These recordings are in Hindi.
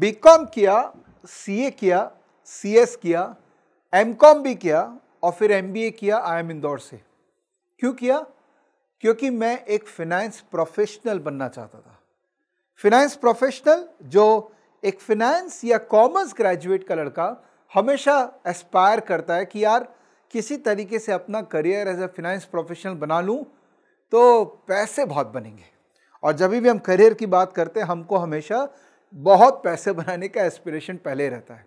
बीकॉम किया सीए किया सीएस किया एमकॉम भी किया और फिर एमबीए किया आई एम इंदौर से क्यों किया क्योंकि मैं एक फिनेंस प्रोफेशनल बनना चाहता था फिनेंस प्रोफेशनल जो एक फिनेंस या कॉमर्स ग्रेजुएट का लड़का हमेशा एस्पायर करता है कि यार किसी तरीके से अपना career as a finance professional बना लूँ तो पैसे बहुत बनेंगे और जब भी हम करियर की बात करते हैं हमको हमेशा बहुत पैसे बनाने का एस्पिरेशन पहले रहता है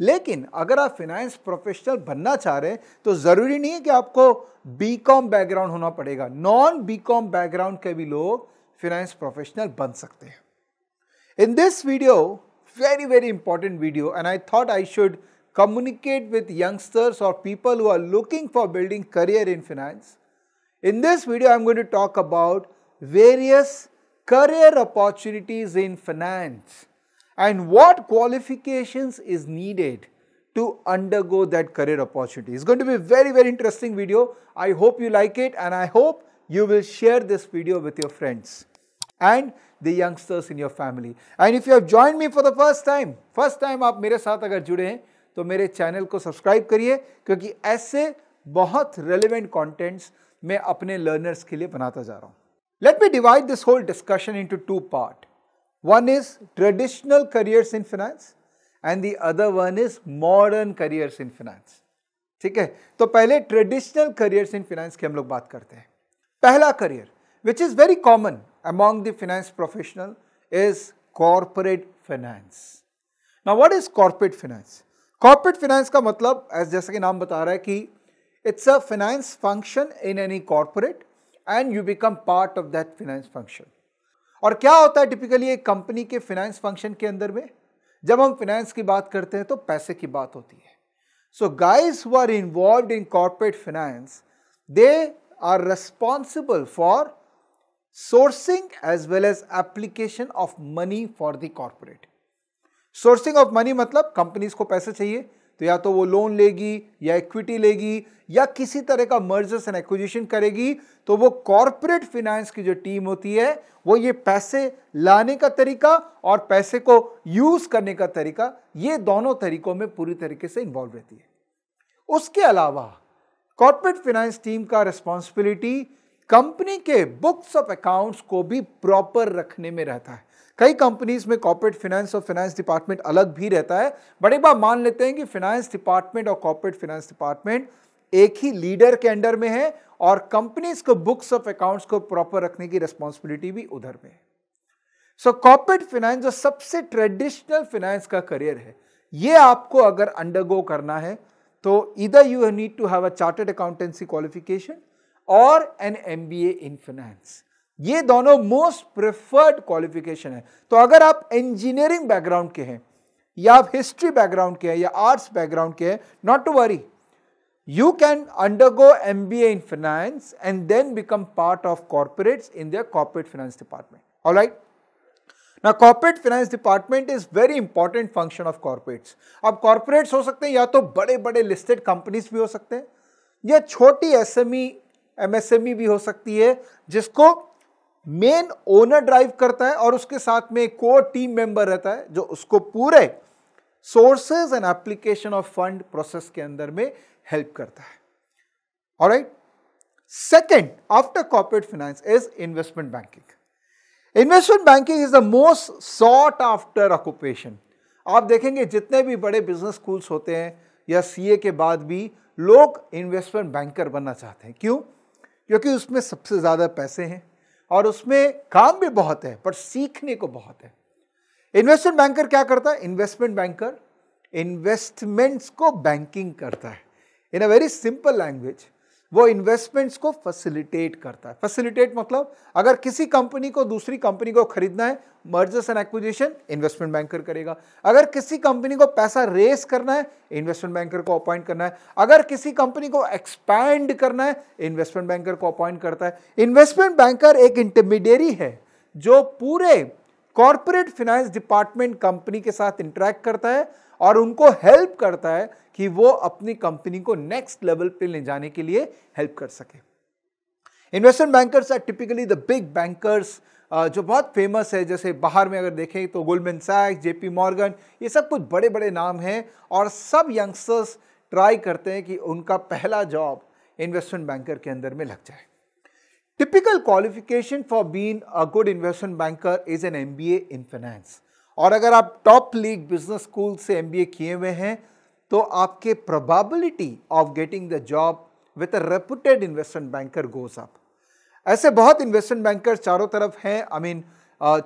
लेकिन अगर आप फिनेंस प्रोफेशनल बनना चाह रहे हैं तो ज़रूरी नहीं है कि आपको बी कॉम बैकग्राउंड होना पड़ेगा नॉन बी कॉम बैकग्राउंड के भी लोग फिनेंस प्रोफेशनल बन सकते हैं in this video very very important video and I thought I should communicate with youngsters और people who are looking for building career in finance in this video I am going to talk about various career opportunities in finance and what qualifications is needed to undergo that career opportunity. It's going to be a very, very interesting video. I hope you like it and I hope you will share this video with your friends and the youngsters in your family. And if you have joined me for the first time, first time आप मेरे साथ अगर जुड़े हैं तो मेरे channel को subscribe करिए क्योंकि ऐसे बहुत relevant contents मैं अपने learners के लिए बनाता जा रहा हूँ let me divide this whole discussion into two parts. One is traditional careers in finance and the other one is modern careers in finance. ठीक है तो पहले ट्रेडिशनल करियर्स इन फाइनेंस की हम लोग बात करते हैं पहला career among the finance professional is corporate finance. Now, what is corporate finance? Corporate finance का मतलब as जैसा कि नाम बता रहा है कि it's a finance function in any corporate. And you become part of that finance function और क्या होता है टिपिकली एक कंपनी के फाइनेंस फंक्शन के अंदर में जब हम फाइनेंस की बात करते हैं तो पैसे की बात होती है so guys who are involve in corporate finance they are responsible for sourcing as well as application of money for the corporate sourcing of money मतलब कंपनीज को पैसे चाहिए तो या तो वो लोन लेगी या इक्विटी लेगी या किसी तरह का मर्जर्स एंड एक्विजिशन करेगी तो वो कॉरपोरेट फाइनेंस की जो टीम होती है वो ये पैसे लाने का तरीका और पैसे को यूज करने का तरीका ये दोनों तरीकों में पूरी तरीके से इन्वॉल्व रहती है उसके अलावा कॉरपोरेट फाइनेंस टीम का रिस्पॉन्सिबिलिटी कंपनी के बुक्स ऑफ अकाउंट्स को भी प्रॉपर रखने में रहता है कई कंपनीज में कॉर्पोरेट फाइनेंस और फाइनेंस डिपार्टमेंट अलग भी रहता है बड़े बार मान लेते हैं कि फाइनेंस डिपार्टमेंट और कॉर्पोरेट फाइनेंस डिपार्टमेंट एक ही लीडर के अंडर में है और कंपनीज को बुक्स ऑफ अकाउंट्स को प्रॉपर रखने की रिस्पॉन्सिबिलिटी भी उधर में है सो कॉर्पोरेट फाइनेंस जो सबसे ट्रेडिशनल फाइनेंस का करियर है ये आपको अगर अंडरगो करना है तो इधर you need to have a chartered accountancy qualification और an M B A in finance ये दोनों मोस्ट प्रेफर्ड क्वालिफिकेशन है तो अगर आप इंजीनियरिंग बैकग्राउंड के हैं या आप हिस्ट्री बैकग्राउंड के हैं या आर्ट्स बैकग्राउंड के हैं not to worry you can undergo M B A in finance and then become part of corporates in the corporate finance department all right ना corporate finance department is very important function of corporates अब कॉर्पोरेट्स हो सकते हैं या तो बड़े बड़े लिस्टेड कंपनीज भी हो सकते हैं या छोटी S M E MSME e भी हो सकती है जिसको मेन ओनर ड्राइव करता है और उसके साथ में एक कोर टीम मेंबर रहता है जो उसको पूरे sources and application of fund process के अंदर में हेल्प करता है और right second after corporate finance is investment banking investment banking is the most sought after occupation आप देखेंगे जितने भी बड़े बिजनेस स्कूल्स होते हैं या सीए के बाद भी लोग इन्वेस्टमेंट बैंकर बनना चाहते हैं क्यों क्योंकि उसमें सबसे ज़्यादा पैसे हैं और उसमें काम भी बहुत है पर सीखने को बहुत है इन्वेस्टमेंट बैंकर क्या करता है इन्वेस्टमेंट बैंकर इन्वेस्टमेंट्स को बैंकिंग करता है in a very simple language वो इन्वेस्टमेंट्स को फैसिलिटेट करता है फैसिलिटेट मतलब अगर किसी कंपनी को दूसरी कंपनी को खरीदना है mergers and acquisition investment banker करेगा अगर किसी कंपनी को पैसा रेस करना है इन्वेस्टमेंट बैंकर को अपॉइंट करना है अगर किसी कंपनी को एक्सपैंड करना है इन्वेस्टमेंट बैंकर को अपॉइंट करता है इन्वेस्टमेंट बैंकर एक इंटरमीडियरी है जो पूरे कॉरपोरेट फिनेंस डिपार्टमेंट कंपनी के साथ इंटरेक्ट करता है और उनको हेल्प करता है कि वो अपनी कंपनी को नेक्स्ट लेवल पे ले जाने के लिए हेल्प कर सके investment bankers are typically the big bankers जो बहुत फेमस है जैसे बाहर में अगर देखें तो गोल्डमैन सैक्स जेपी मॉर्गन ये सब कुछ बड़े बड़े नाम हैं और सब यंगस्टर्स ट्राई करते हैं कि उनका पहला जॉब इन्वेस्टमेंट बैंकर के अंदर में लग जाए typical qualification for been a good investment banker is an M B A in finance और अगर आप टॉप लीग बिजनेस स्कूल से एम बी ए किए हुए हैं तो आपके probability of getting the job with a reputed investment banker goes up ऐसे बहुत इन्वेस्टमेंट बैंकर चारों तरफ हैं आई मीन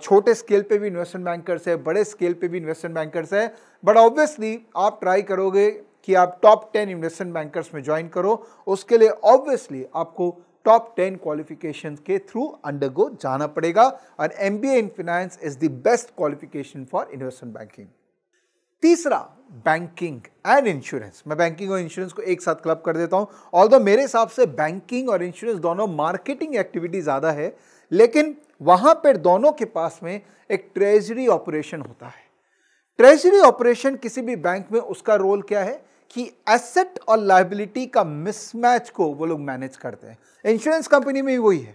छोटे स्केल पे भी इन्वेस्टमेंट बैंकर्स है बड़े स्केल पे भी इन्वेस्टमेंट बैंकर्स है बट ऑब्वियसली आप ट्राई करोगे कि आप टॉप टेन इन्वेस्टमेंट बैंकर्स में ज्वाइन करो उसके लिए ऑब्वियसली आपको टॉप टेन क्वालिफिकेशन के थ्रू अंडरगो जाना पड़ेगा और M B A in finance is the best qualification for investment banking तीसरा बैंकिंग एंड इंश्योरेंस मैं बैंकिंग और इंश्योरेंस को एक साथ क्लब कर देता हूं ऑल मेरे हिसाब से बैंकिंग और इंश्योरेंस दोनों मार्केटिंग एक्टिविटी ज़्यादा है लेकिन वहां पर दोनों के पास में एक ट्रेजरी ऑपरेशन होता है ट्रेजरी ऑपरेशन किसी भी बैंक में उसका रोल क्या है कि एसेट और लाइबिलिटी का मिसमैच को वो लोग मैनेज करते हैं इंश्योरेंस कंपनी में वही है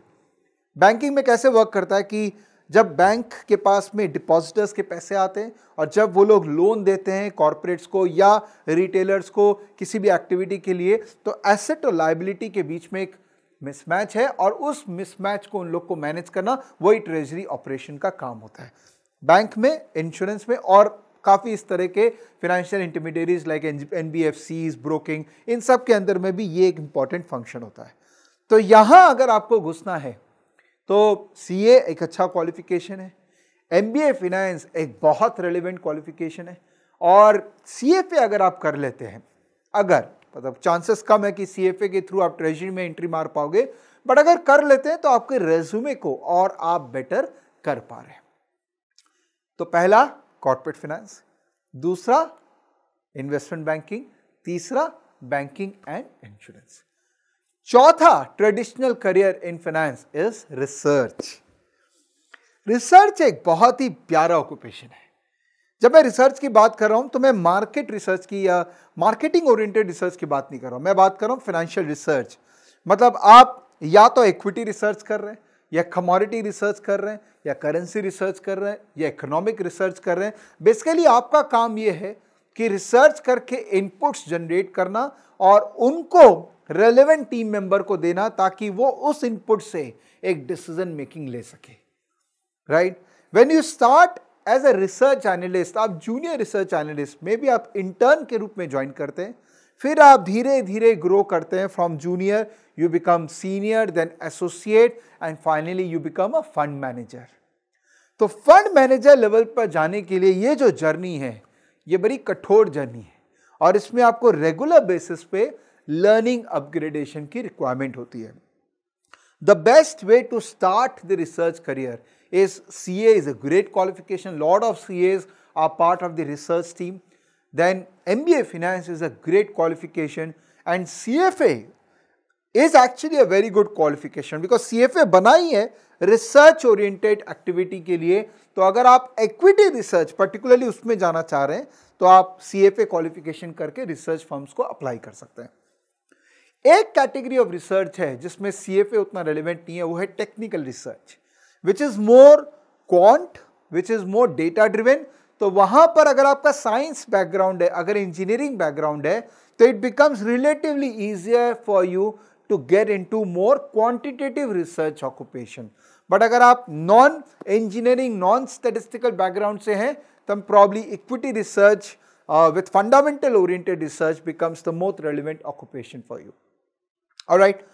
बैंकिंग में कैसे वर्क करता है कि जब बैंक के पास में डिपॉजिटर्स के पैसे आते हैं और जब वो लोग लोन देते हैं कॉरपोरेट्स को या रिटेलर्स को किसी भी एक्टिविटी के लिए तो एसेट और लाइबिलिटी के बीच में एक मिसमैच है और उस मिसमैच को उन लोग को मैनेज करना वही ट्रेजरी ऑपरेशन का काम होता है बैंक में इंश्योरेंस में और काफ़ी इस तरह के financial intermediaries like N B F Cs broking इन सब के अंदर में भी ये एक इम्पॉर्टेंट फंक्शन होता है तो यहाँ अगर आपको घुसना है तो सी एक अच्छा क्वालिफिकेशन है एम बी ए फिनांस एक बहुत रेलिवेंट क्वालिफिकेशन है और सी एफ ए अगर आप कर लेते हैं अगर मतलब चांसेस कम है कि सी एफ ए के थ्रू आप ट्रेजरी में एंट्री मार पाओगे बट अगर कर लेते हैं तो आपके रेज्यूमे को और आप बेटर कर पा रहे हैं तो पहला कॉर्पोरेट फाइनेंस दूसरा इन्वेस्टमेंट बैंकिंग तीसरा बैंकिंग एंड इंश्योरेंस चौथा traditional career in finance is research research एक बहुत ही प्यारा ऑक्यूपेशन है जब मैं रिसर्च की बात कर रहा हूं तो मैं मार्केट रिसर्च की या मार्केटिंग ओरिएंटेड रिसर्च की बात नहीं कर रहा हूं मैं बात कर रहा हूं फाइनेंशियल रिसर्च मतलब आप या तो इक्विटी रिसर्च कर रहे हैं या कमोडिटी रिसर्च कर रहे हैं या करेंसी रिसर्च कर रहे हैं या इकोनॉमिक रिसर्च कर रहे हैं बेसिकली आपका काम यह है कि रिसर्च करके इनपुट्स जनरेट करना और उनको रेलेवेंट टीम मेंबर को देना ताकि वो उस इनपुट से एक डिसीजन मेकिंग ले सके right when you start as a research analyst आप जूनियर रिसर्च एनालिस्ट में भी आप इंटर्न के रूप में ज्वाइन करते हैं फिर आप धीरे धीरे ग्रो करते हैं from junior you become senior then associate and finally you become a fund manager तो फंड मैनेजर लेवल पर जाने के लिए ये जो जर्नी है ये बड़ी कठोर जर्नी है और इसमें आपको रेगुलर बेसिस पे लर्निंग अपग्रेडेशन की रिक्वायरमेंट होती है the best way to start the research career is C A is a great qualification lord of C as are part of the research team then M B A finance is a great qualification and C F A is actually a very good qualification because C F A बना ही है रिसर्च ओरिएंटेड एक्टिविटी के लिए तो अगर आप एक्विटी रिसर्च पर्टिकुलरली उसमें जाना चाह रहे हैं तो आप सी एफ ए क्वालिफिकेशन करके रिसर्च फॉर्म्स को अप्लाई कर सकते हैं एक कैटेगरी ऑफ रिसर्च है जिसमें सी उतना रेलिवेंट नहीं है वो है technical research which is more quant which is more data driven तो वहां पर अगर आपका साइंस बैकग्राउंड है अगर इंजीनियरिंग बैकग्राउंड है तो it becomes relatively easier for you to get into more quantitative research occupation but अगर आप non engineering non statistical background से हैं तो probably equity research with fundamental oriented research becomes the most relevant occupation for you और राइट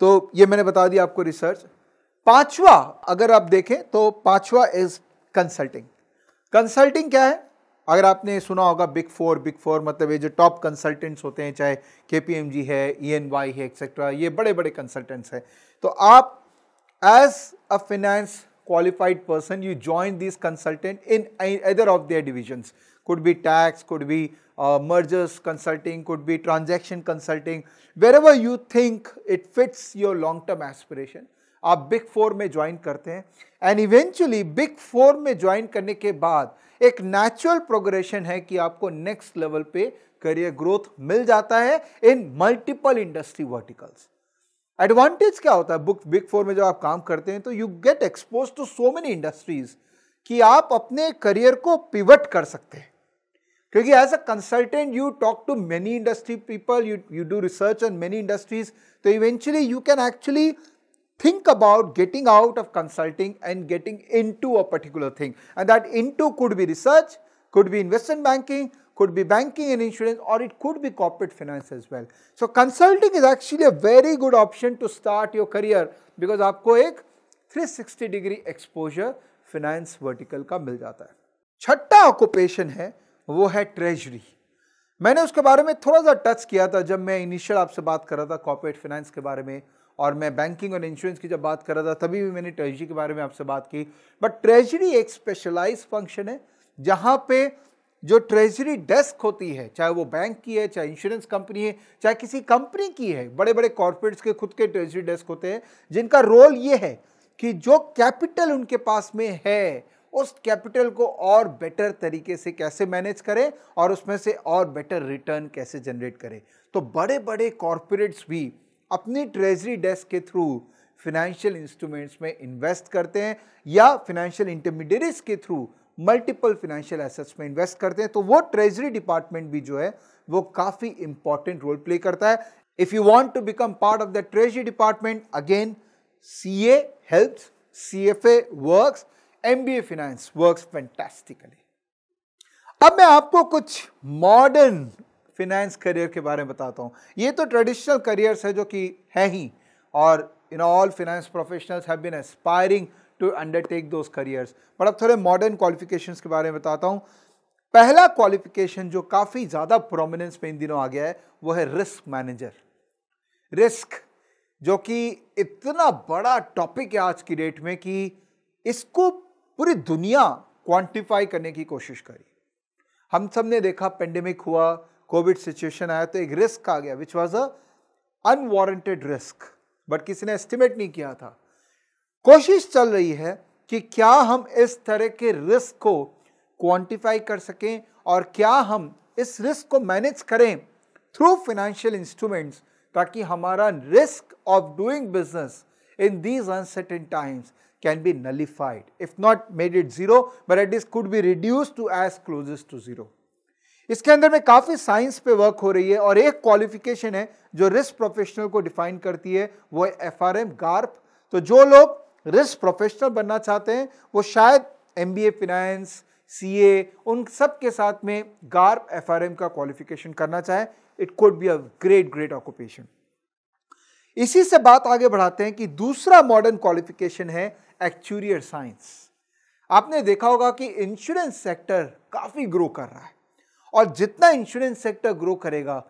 तो ये मैंने बता दिया आपको रिसर्च पांचवा अगर आप देखें तो पांचवा इज कंसल्टिंग कंसल्टिंग क्या है अगर आपने सुना होगा बिग फोर बिग फोर मतलब ये जो टॉप कंसल्टेंट्स होते हैं चाहे के है ई e है एक्सेट्रा ये बड़े बड़े कंसल्टेंट्स हैं तो आप as a finance qualified person you join this consultant in other of their divisions could be tax, could be uh, mergers consulting, could be transaction consulting, wherever you think it fits your long-term aspiration. आप बिग फोर में ज्वाइन करते हैं एंड इवेंचुअली बिग फोर में ज्वाइन करने के बाद एक नेचुरल प्रोग्रेशन है कि आपको नेक्स्ट लेवल पे करियर ग्रोथ मिल जाता है in multiple industry verticals advantage क्या होता है बुक बिग फोर में जब आप काम करते हैं तो you get expose to so many industries कि आप अपने करियर को पिवट कर सकते हैं Because as a consultant, you talk to many industry people, you, you do research on many industries. So eventually you can actually think about getting out of consulting and getting into a particular thing. And that into could be research, could be investment banking, could be banking and insurance or it could be corporate finance as well. So consulting is actually a very good option to start your career because आपको एक 360 degree exposure finance vertical का मिल जाता है छठा ऑक्यूपेशन है वो है ट्रेजरी मैंने उसके बारे में थोड़ा सा टच किया था जब मैं इनिशियल आपसे बात कर रहा था कॉर्पोरेट फाइनेंस के बारे में और मैं बैंकिंग और इंश्योरेंस की जब बात कर रहा था तभी भी मैंने ट्रेजरी के बारे में आपसे बात की बट ट्रेजरी एक स्पेशलाइज फंक्शन है जहाँ पे जो ट्रेजरी डेस्क होती है चाहे वो बैंक की है चाहे इंश्योरेंस कंपनी है चाहे किसी कंपनी की है बड़े बड़े कॉर्पोरेट्स के खुद के ट्रेजरी डेस्क होते हैं जिनका रोल ये है कि जो कैपिटल उनके पास में है उस कैपिटल को और बेटर तरीके से कैसे मैनेज करें और उसमें से और बेटर रिटर्न कैसे जनरेट करें तो बड़े बड़े कॉरपोरेट्स भी अपनी ट्रेजरी डेस्क के थ्रू फिनेंशियल इंस्ट्रूमेंट्स में इन्वेस्ट करते हैं या फिनेंशियल इंटरमीडिएट्स के थ्रू मल्टीपल फिनेंशियल एसेट्स में इन्वेस्ट करते हैं तो वो ट्रेजरी डिपार्टमेंट भी जो है वो काफ़ी इंपॉर्टेंट रोल प्ले करता है if you want to become part of the treasury department again C A helps C F A works MBA finance works fantastically अब मैं आपको कुछ मॉडर्न फिनेंस करियर के बारे में बताता हूँ ये तो ट्रेडिशनल करियर्स है जो कि है ही और in all finance professionals have been aspiring to undertake those careers but अब थोड़े मॉडर्न क्वालिफिकेशन के बारे में बताता हूँ पहला क्वालिफिकेशन जो काफ़ी ज़्यादा प्रोमिनेंस में इन दिनों आ गया है वो है रिस्क मैनेजर रिस्क जो कि इतना बड़ा टॉपिक है आज की डेट में कि इसको पूरी दुनिया क्वांटिफाई करने की कोशिश करी हम सब ने देखा पेंडेमिक हुआ कोविड सिचुएशन आया तो एक रिस्क आ गया which was a unwarranted risk but किसी ने एस्टिमेट नहीं किया था कोशिश चल रही है कि क्या हम इस तरह के रिस्क को क्वांटिफाई कर सकें और क्या हम इस रिस्क को मैनेज करें थ्रू फिनेंशियल इंस्ट्रूमेंट्स ताकि हमारा risk of doing business in these uncertain times can be nullified. If not made it zero, but at least could be reduced to as closest to zero. इसके अंदर में काफ़ी साइंस पे वर्क हो रही है और एक क्वालिफिकेशन है जो रिस्क प्रोफेशनल को डिफाइन करती है वो एफ आर एम गार्प तो जो लोग रिस्क प्रोफेशनल बनना चाहते हैं वो शायद M B A finance C A उन सब के साथ में गार्प एफ आर एम का क्वालिफिकेशन करना चाहे it could be a great great occupation इसी से बात आगे बढ़ाते हैं कि दूसरा मॉडर्न क्वालिफिकेशन है एक्चुरियर साइंस आपने देखा होगा कि इंश्योरेंस सेक्टर काफ़ी ग्रो कर रहा है और जितना इंश्योरेंस सेक्टर ग्रो करेगा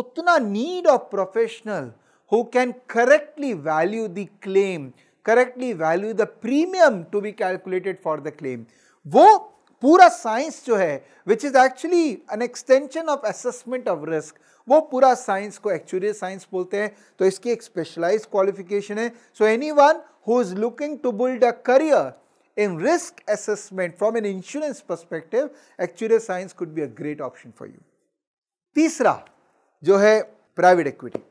उतना need of professional who can correctly value the claim correctly value the premium to be calculated for the claim वो पूरा साइंस जो है which is actually an extension of assessment of risk वो पूरा साइंस को एक्चुअली साइंस बोलते हैं तो इसकी एक स्पेशलाइज क्वालिफिकेशन है so anyone who is looking to build a career in risk assessment from an insurance perspective actuarial science could be a great option for you तीसरा जो है प्राइवेट इक्विटी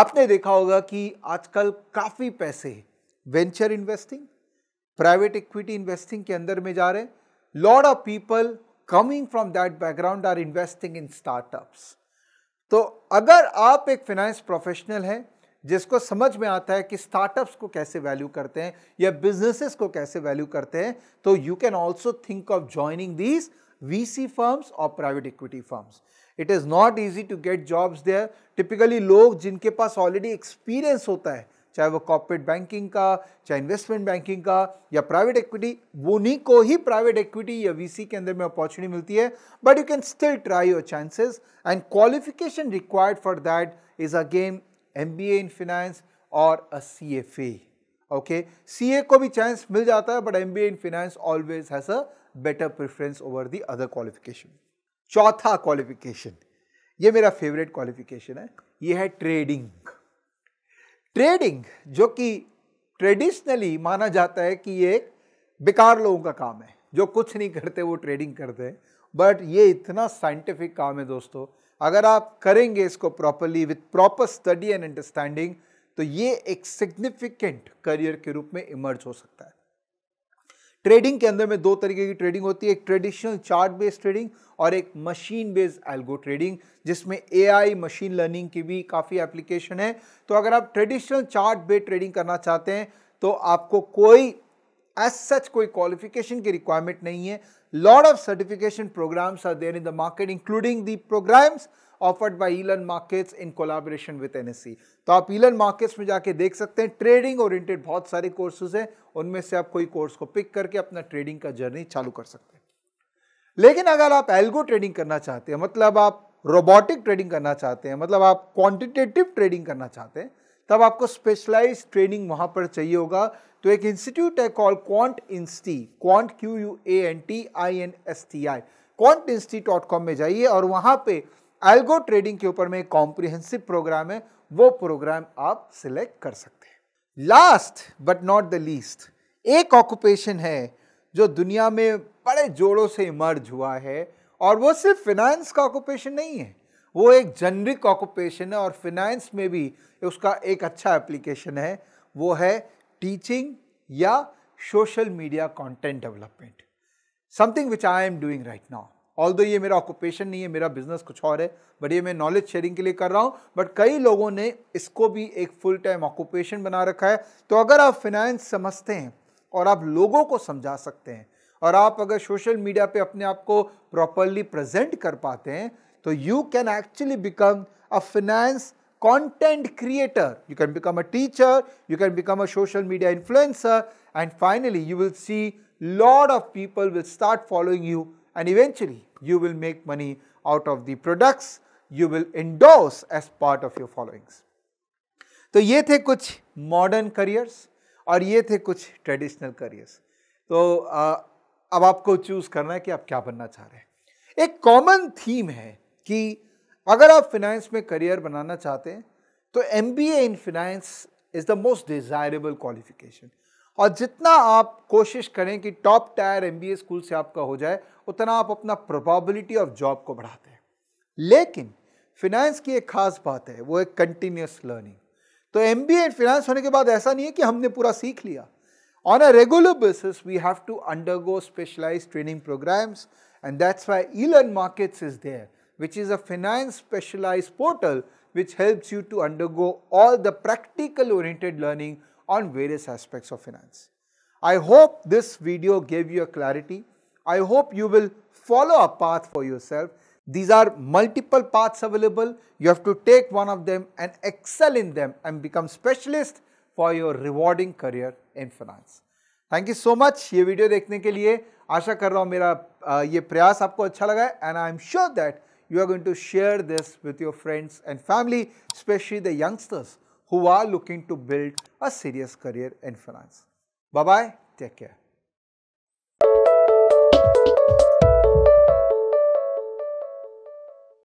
आपने देखा होगा कि आजकल काफ़ी पैसे venture investing private equity investing के अंदर में जा रहे हैं lot of people coming from that background are investing in startups. तो अगर आप एक फाइनेंस प्रोफेशनल हैं जिसको समझ में आता है कि स्टार्टअप्स को कैसे वैल्यू करते हैं या बिजनेसेस को कैसे वैल्यू करते हैं तो you can also think of joining these V C firms और private equity firms it is not easy to get jobs there typically लोग जिनके पास ऑलरेडी एक्सपीरियंस होता है चाहे वो कॉर्पोरेट बैंकिंग का चाहे इन्वेस्टमेंट बैंकिंग का या प्राइवेट इक्विटी वो नहीं को ही प्राइवेट इक्विटी या वीसी के अंदर में अपॉर्चुनिटी मिलती है but you can still try your chances and qualification required for that is again M B A in finance और a C F A okay सी ए को भी चांस मिल जाता है but M B A in finance always has a better preference over the other qualification चौथा क्वालिफिकेशन ये मेरा फेवरेट क्वालिफिकेशन है ये है ट्रेडिंग ट्रेडिंग जो कि ट्रेडिशनली माना जाता है कि ये बेकार लोगों का काम है जो कुछ नहीं करते वो ट्रेडिंग करते हैं बट ये इतना साइंटिफिक काम है दोस्तों अगर आप करेंगे इसको properly with proper study and understanding तो ये एक सिग्निफिकेंट करियर के रूप में इमर्ज हो सकता है ट्रेडिंग के अंदर में दो तरीके की ट्रेडिंग होती है एक ट्रेडिशनल चार्ट बेस्ड ट्रेडिंग और एक मशीन बेस्ड एल्गो ट्रेडिंग जिसमें एआई मशीन लर्निंग की भी काफ़ी एप्लीकेशन है तो अगर आप ट्रेडिशनल चार्ट बेस्ड ट्रेडिंग करना चाहते हैं तो आपको कोई एज सच कोई क्वालिफिकेशन की रिक्वायरमेंट नहीं है lot of certification programmes are there in the market including the programmes offered by elearn markets in collaboration with NSC तो आप ईलन मार्केट्स में जाके देख सकते हैं ट्रेडिंग ओरिएंटेड बहुत सारे कोर्सेज हैं उनमें से आप कोई कोर्स को पिक करके अपना ट्रेडिंग का जर्नी चालू कर सकते हैं लेकिन अगर आप एल्गो ट्रेडिंग करना चाहते हैं मतलब आप रोबोटिक ट्रेडिंग करना चाहते हैं मतलब आप क्वांटिटेटिव ट्रेडिंग करना चाहते हैं तब आपको स्पेशलाइज ट्रेनिंग वहां पर चाहिए होगा तो एक इंस्टीट्यूट है call QuantInsti quant Q U A N T I N S T I QuantInsti dot com में जाइए और वहां पे एल्गो ट्रेडिंग के ऊपर में एक कॉम्प्रिहेंसिव प्रोग्राम है वो प्रोग्राम आप सिलेक्ट कर सकते हैं last but not the least एक ऑक्यूपेशन है जो दुनिया में बड़े जोड़ों से इमर्ज हुआ है और वो सिर्फ फिनेंस का ऑक्यूपेशन नहीं है वो एक जनरिक ऑक्यूपेशन है और फिनेंस में भी उसका एक अच्छा एप्लीकेशन है वो है टीचिंग या social media content development something which I am doing right now all ये मेरा ऑक्यूपेशन नहीं है मेरा बिजनेस कुछ और है बट ये मैं नॉलेज शेयरिंग के लिए कर रहा हूँ बट कई लोगों ने इसको भी एक फुल टाइम ऑक्यूपेशन बना रखा है तो अगर आप फिनेंस समझते हैं और आप लोगों को समझा सकते हैं और आप अगर सोशल मीडिया पे अपने आप को प्रॉपरली प्रेजेंट कर पाते हैं तो you can actually become a finance content creator you can become a teacher you can become a social media influencer and finally you will see lot of people will start following you and eventually you will make money out of the products you will endorse as part of your followings. तो ये थे कुछ मॉडर्न करियर्स और ये थे कुछ ट्रेडिशनल करियर्स तो आ, अब आपको चूज़ करना है कि आप क्या बनना चाह रहे हैं एक कॉमन थीम है कि अगर आप फिनेंस में करियर बनाना चाहते हैं तो M B A in finance is the most desirable qualification और जितना आप कोशिश करें कि टॉप टायर एम स्कूल से आपका हो जाए उतना आप अपना प्रोबेबिलिटी ऑफ जॉब को बढ़ाते हैं लेकिन फिनेंस की एक खास बात है वो एक कंटिन्यूस लर्निंग तो एम बी एंड फिनेंस होने के बाद ऐसा नहीं है कि हमने पूरा सीख लिया on a regular basis we have to undergo specialise training programmes that's why e learn markets is there which is a finance specialise portal which helps you to undergo all the practical oriented learning on various aspects of finance. I hope this video gave you a clarity. I hope you will follow a path for yourself. These are multiple paths available. You have to take one of them and excel in them and become specialist for your rewarding career in finance. Thank you so much ये video देखने के लिए आशा कर रहा हूँ मेरा ये प्रयास आपको अच्छा लगा है and I am sure that you are going to share this with your friends and family who are looking to build a serious career in finance. Bye bye, take care.